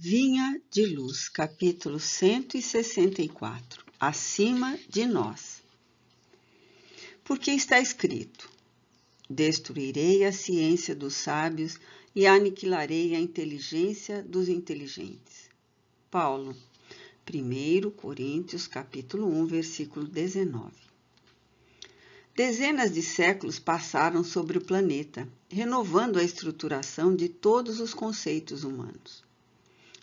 Vinha de Luz, capítulo 164 Acima de nós. Porque está escrito: Destruirei a ciência dos sábios e aniquilarei a inteligência dos inteligentes. Paulo, 1 Coríntios, capítulo 1, versículo 19. Dezenas de séculos passaram sobre o planeta, renovando a estruturação de todos os conceitos humanos.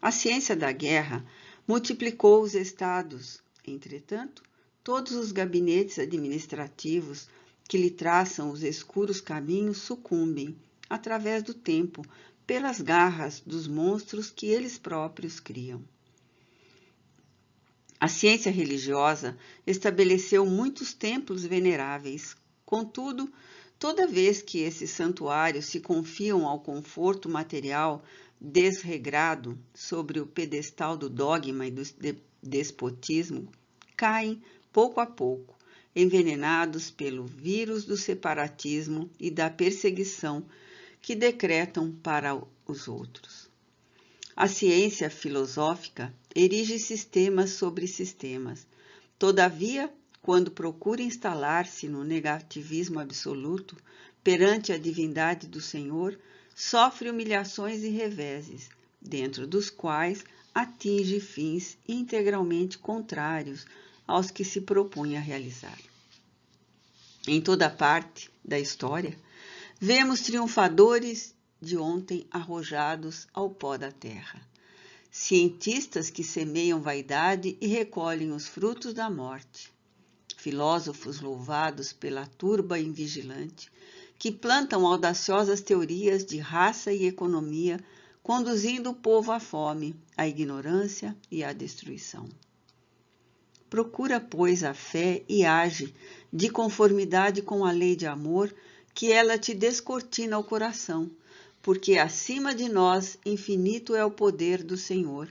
A ciência da guerra multiplicou os estados. Entretanto, todos os gabinetes administrativos que lhe traçam os escuros caminhos sucumbem, através do tempo, pelas garras dos monstros que eles próprios criam. A ciência religiosa estabeleceu muitos templos veneráveis, Contudo, toda vez que esses santuários se confiam ao conforto material desregrado sobre o pedestal do dogma e do despotismo, caem pouco a pouco, envenenados pelo vírus do separatismo e da perseguição que decretam para os outros. A ciência filosófica erige sistemas sobre sistemas. Todavia, quando procura instalar-se no negativismo absoluto perante a divindade do Senhor, sofre humilhações e reveses, dentro dos quais atinge fins integralmente contrários aos que se propunha a realizar. Em toda parte da história, vemos triunfadores de ontem arrojados ao pó da terra, cientistas que semeiam vaidade e recolhem os frutos da morte, filósofos louvados pela turba invigilante, que plantam audaciosas teorias de raça e economia, conduzindo o povo à fome, à ignorância e à destruição. Procura, pois, a fé e age, de conformidade com a lei de amor, que ela te descortina o coração, porque acima de nós infinito é o poder do Senhor,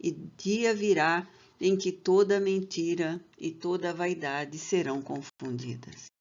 e dia virá em que toda mentira e toda vaidade serão confundidas.